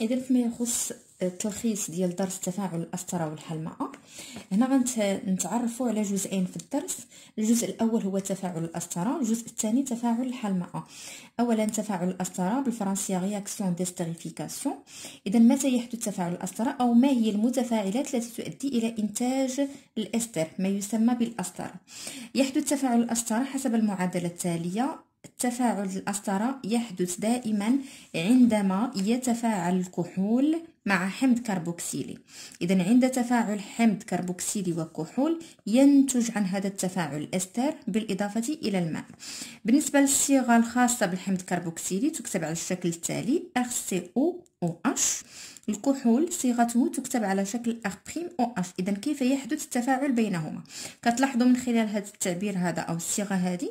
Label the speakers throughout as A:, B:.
A: اذا فيما يخص التلخيص ديال درس تفاعل الأسطرة والحلماء هنا غنتعرفوا على جزئين في الدرس الجزء الأول هو تفاعل الأسطرة الجزء الثاني تفاعل الحلماء أولا تفاعل الأسطرة بالفرنسية رياكسيون ديستريفيكاسيون إذا متى يحدث تفاعل الأسطرة أو ما هي المتفاعلات التي تؤدي إلى إنتاج الأستر ما يسمى بالأسطرة يحدث تفاعل الأسطرة حسب المعادلة التالية التفاعل الأسطرة يحدث دائما عندما يتفاعل الكحول مع حمض كربوكسيلي إذا عند تفاعل حمض كربوكسيلي وكحول ينتج عن هذا التفاعل الأستر بالإضافة إلى الماء بالنسبة للصيغة الخاصة بالحمض كربوكسيلي تكتب على الشكل التالي RCOOH الكحول صيغته تكتب على شكل R'OH إذا كيف يحدث التفاعل بينهما كتلاحظوا من خلال هذا التعبير هذا أو الصيغة هذه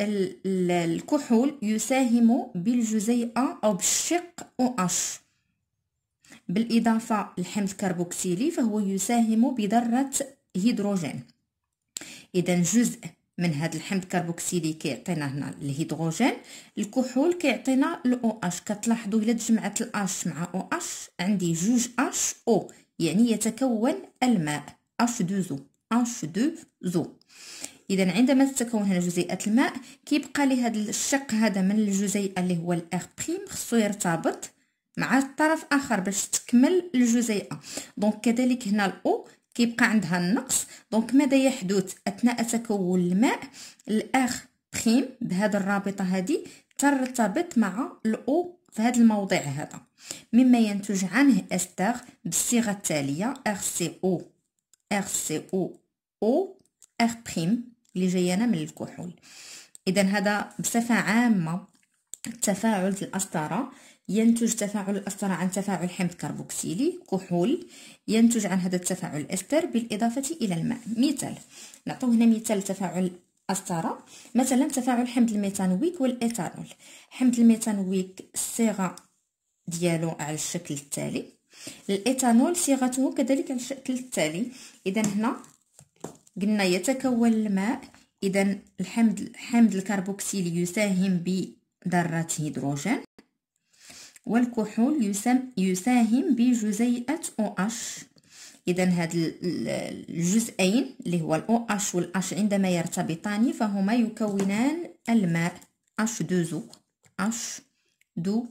A: الكحول يساهم بالجزيئة أو بالشق أو أش بالإضافة للحمض الكربوكسيلي فهو يساهم بذرة هيدروجين إذا جزء من هذا الحمض الكربوكسيلي كيعطينا هنا الهيدروجين الكحول كيعطينا الاو اش كتلاحظوا إلا تجمعت الاش مع او اش عندي جوج اش او يعني يتكون الماء اش دو زو أش دو زو اذا عندما تتكون هنا جزيئه الماء كيبقى لي هذا الشق هذا من الجزيئه اللي هو الار بريم خصو يرتبط مع طرف اخر باش تكمل الجزيئه دونك كذلك هنا الاو كيبقى عندها النقص دونك ماذا يحدث اثناء تكون الماء الار بريم بهذه الرابطه هذه ترتبط مع الاو في هذا الموضع هذا مما ينتج عنه استغ بالصيغه التاليه ار سي او ار سي او او ار بريم اللي جايانا من الكحول اذا هذا بصفه عامه تفاعل الأسطرة ينتج تفاعل الأسطرة عن تفاعل حمض كربوكسيلي كحول ينتج عن هذا التفاعل الأستر بالإضافة إلى الماء مثال نعطوه هنا مثال تفاعل الأسطرة مثلا تفاعل حمض الميتانويك والإيثانول حمض الميتانويك الصيغة ديالو على الشكل التالي الإيثانول صيغته كذلك على الشكل التالي إذا هنا قلنا يتكون الماء إذا الحمض حمض الكربوكسيل يساهم بذرة هيدروجين والكحول يساهم بجزيئة او اش إذا هاد الجزئين اللي هو الاو اش والاش عندما يرتبطان فهما يكونان الماء اش 2 زو اش 2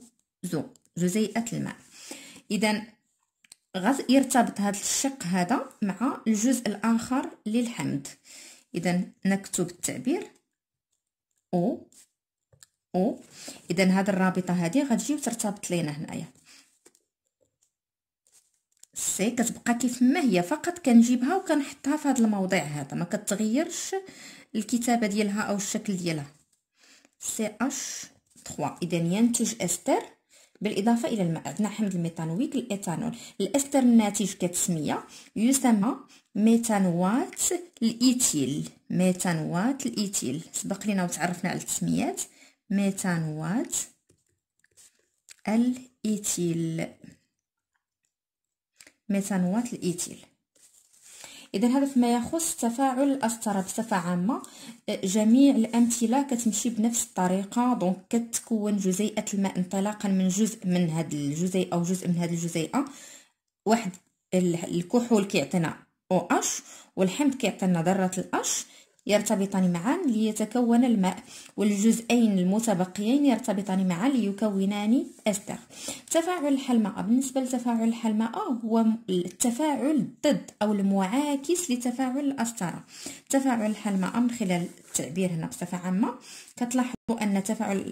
A: زو جزييه الماء إذا غاز يرتبط هذا الشق هذا مع الجزء الآخر للحمض إذا نكتب التعبير أو أو إذا هاد الرابطة هادي غتجي وترتبط لينا هنايا سي كتبقى كيف ما هي فقط كنجيبها وكنحطها في هذا الموضع هذا ما كتغيرش الكتابة ديالها أو الشكل ديالها سي اش 3 إذا ينتج أستر بالإضافة إلى الماء عندنا حمض الميثانويك الإيثانول الأستر الناتج كتسمية يسمى ميثانوات الإيتيل ميثانوات الإيتيل سبق لنا وتعرفنا على التسميات ميثانوات الإيتيل ميثانوات الإيتيل اذا هذا فيما يخص تفاعل الأسطرة بصفة عامة جميع الأمثلة كتمشي بنفس الطريقة دونك كتكون جزيئة الماء انطلاقا من جزء من هذا الجزيئة أو جزء من هذه الجزيئة واحد الكحول كيعطينا او اش والحمض كيعطينا ذرة الاش يرتبطان معا ليتكون الماء والجزئين المتبقيين يرتبطان معا ليكونان أستر تفاعل الحلماء بالنسبة لتفاعل الحلماء آه، هو التفاعل ضد أو المعاكس لتفاعل الاسطره تفاعل الحلماء من خلال التعبير هنا بصفة عامة كتلاحظوا أن تفاعل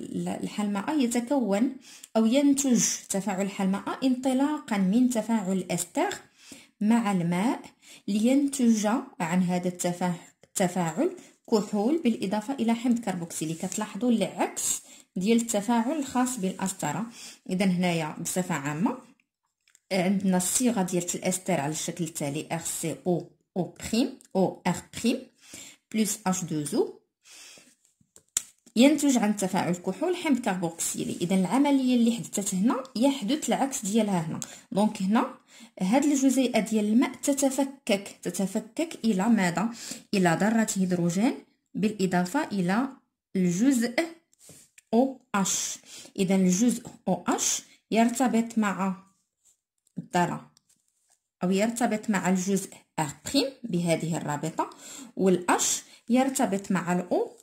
A: الحلماء يتكون أو ينتج تفاعل الحلماء انطلاقا من تفاعل الأستر مع الماء لينتج عن هذا التفاعل التفاعل كحول بالاضافه الى حمض كربوكسيلي كتلاحظوا العكس ديال التفاعل الخاص بالأسترة اذا هنايا بصفه عامه عندنا الصيغه ديال الاستر على الشكل التالي ار سي او او بريم او ار بريم بلس اش 2 او ينتج عن تفاعل كحول حمض كربوكسيلي اذا العمليه اللي حدثت هنا يحدث العكس ديالها هنا دونك هنا هاد الجزيئه ديال الماء تتفكك تتفكك الى ماذا الى ذره هيدروجين بالاضافه الى الجزء او اش اذا الجزء او اش يرتبط مع الذره او يرتبط مع الجزء ار بريم بهذه الرابطه والاش يرتبط مع الاو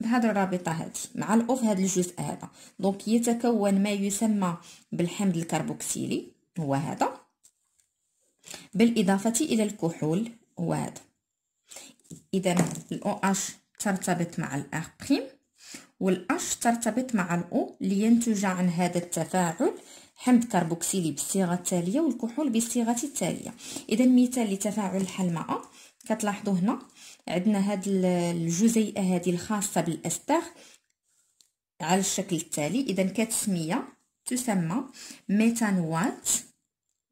A: بهاد الرابطه هادي مع الاوف هاد الجزء هذا دونك يتكون ما يسمى بالحمض الكربوكسيلي هو هذا بالاضافه الى الكحول هو هذا اذا الاو اش ترتبط مع الاخ بريم والاش ترتبط مع الاو لينتج عن هذا التفاعل حمض كربوكسيلي بالصيغه التاليه والكحول بالصيغه التاليه اذا مثال لتفاعل الحلماء كتلاحظوا هنا عندنا هاد الجزيئه هذه الخاصه بالاستر على الشكل التالي اذا كتسميه تسمى ميتانوات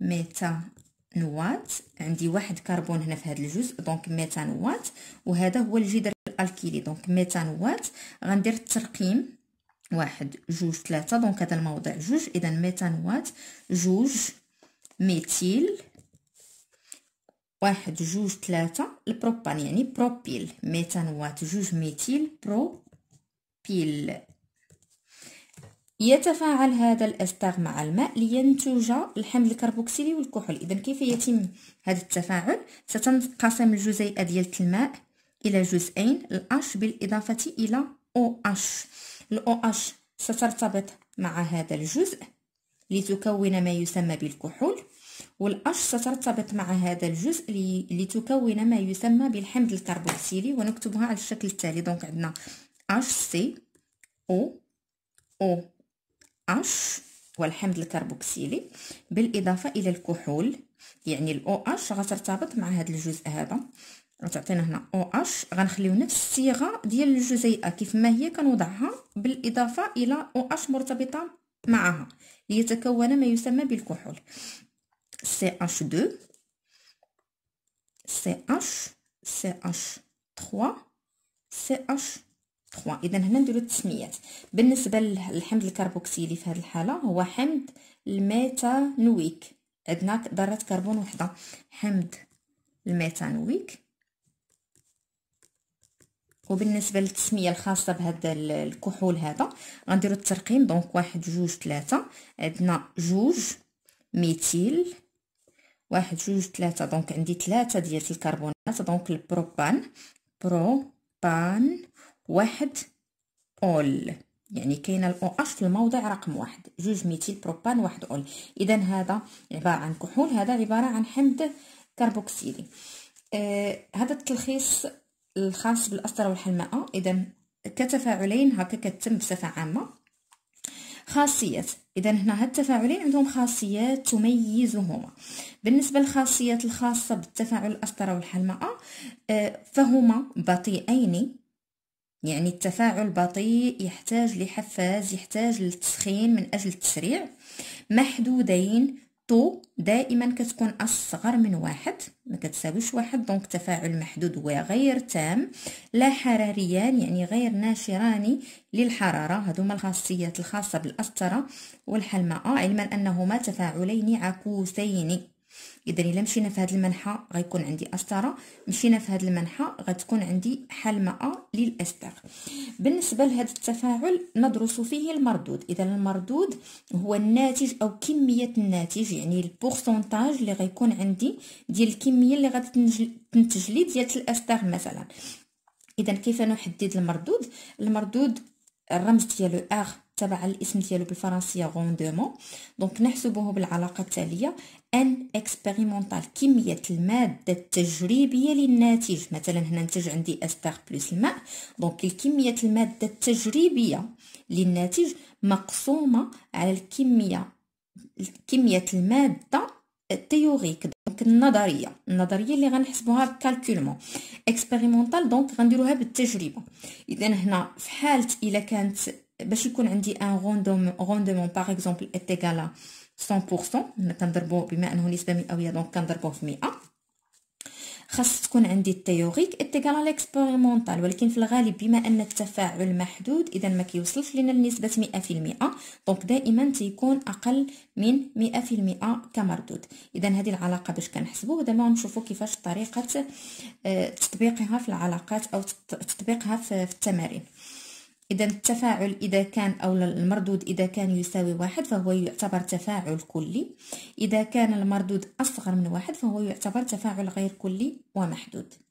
A: ميتانوات عندي واحد كربون هنا في هذا الجزء دونك ميتانوات وهذا هو الجدر الالكيلي دونك ميتانوات غندير الترقيم واحد جوج ثلاثة دونك هذا الموضع جوج اذا ميتانوات جوج ميتيل واحد جوج ثلاثة البروبان يعني بروبيل ميتانوات جوج ميتيل بروبيل يتفاعل هذا الاستاغ مع الماء لينتج الحمض الكربوكسيلي والكحول اذا كيف يتم هذا التفاعل ستنقسم الجزيئه ديال الماء الى جزئين الاش بالاضافه الى او اش الاو اش سترتبط مع هذا الجزء لتكون ما يسمى بالكحول والأش سترتبط مع هذا الجزء لتكون ما يسمى بالحمض الكربوكسيلي ونكتبها على الشكل التالي دونك عندنا اش سي او او اش والحمض الكربوكسيلي بالإضافة إلى الكحول يعني الاو اش غترتبط مع هذا الجزء هذا غتعطينا هنا او اش غنخليو نفس الصيغة ديال الجزيئة كيف ما هي كنوضعها بالإضافة إلى او اش مرتبطة معها ليتكون ما يسمى بالكحول CH2, CH, CH3, CH3 اذا هنا نديرو التسميات بالنسبه للحمض الكربوكسيلي في هذه الحاله هو حمض الميتانويك عندنا ذره كربون وحده حمض الميتانويك وبالنسبه للتسميه الخاصه بهذا الكحول هذا غنديرو الترقيم دونك واحد جوج ثلاثة عندنا جوج ميتيل واحد جوج ثلاثة دونك عندي ثلاثة ديال الكربونات دونك البروبان بروبان واحد أول يعني كاين الاو أش في الموضع رقم واحد جوج ميتيل بروبان واحد أول إذا هذا عبارة عن كحول هذا عبارة عن حمض كربوكسيلي آه هذا التلخيص الخاص بالأسطرة والحلماء إذا كتفاعلين هكا كتم بصفة عامة خاصيات اذا هنا هاد التفاعلين عندهم خاصيات تميزهما بالنسبه للخاصيات الخاصه بالتفاعل الاسطره والحلماء آه، فهما بطيئين يعني التفاعل بطيء يحتاج لحفاز يحتاج للتسخين من اجل التسريع محدودين طو دائما كتكون اصغر من واحد ما كتساويش واحد دونك تفاعل محدود وغير تام لا حراريان يعني غير ناشران للحراره هذوما الخاصيات الخاصه بالاسطره والحلماء علما انهما تفاعلين عكوسين اذا الا مشينا في هذا المنحه غيكون عندي اشترى مشينا في هذا المنحه غتكون عندي ماء للاشتر بالنسبه لهذا التفاعل ندرس فيه المردود اذا المردود هو الناتج او كميه الناتج يعني البورسونتاج اللي غيكون عندي ديال الكميه اللي غتنتج لي ديال الاشتر مثلا اذا كيف نحدد المردود المردود الرمز ديالو اغ تبع الاسم ديالو بالفرنسيه غوندومون دونك نحسبوه بالعلاقه التاليه ان اكسبيريمونتال كميه الماده التجريبيه للناتج مثلا هنا نتج عندي استار بلس الماء دونك الكميه الماده التجريبيه للناتج مقسومه على الكميه كميه الماده التيوريك دونك النظريه النظريه اللي غنحسبوها بالكالكولمون اكسبيريمونتال دونك غنديروها بالتجربه اذا هنا في حاله الا كانت باش يكون عندي ان روندوم روندومون باغ اكزومبل اتيكالا 100% كنضربو بما انه نسبه مئويه دونك كنضربو في 100 خاص تكون عندي التيوريك اتيكالا ليكسبيريمونطال ولكن في الغالب بما ان التفاعل محدود اذا ما كيوصلش لنا لنسبه 100% دونك دائما تيكون اقل من 100% كمردود اذا هذه العلاقه باش كنحسبوه دابا غنشوفوا كيفاش طريقه آه، تطبيقها في العلاقات او تطبيقها في التمارين إذا التفاعل إذا كان أو المردود إذا كان يساوي واحد فهو يعتبر تفاعل كلي إذا كان المردود أصغر من واحد فهو يعتبر تفاعل غير كلي ومحدود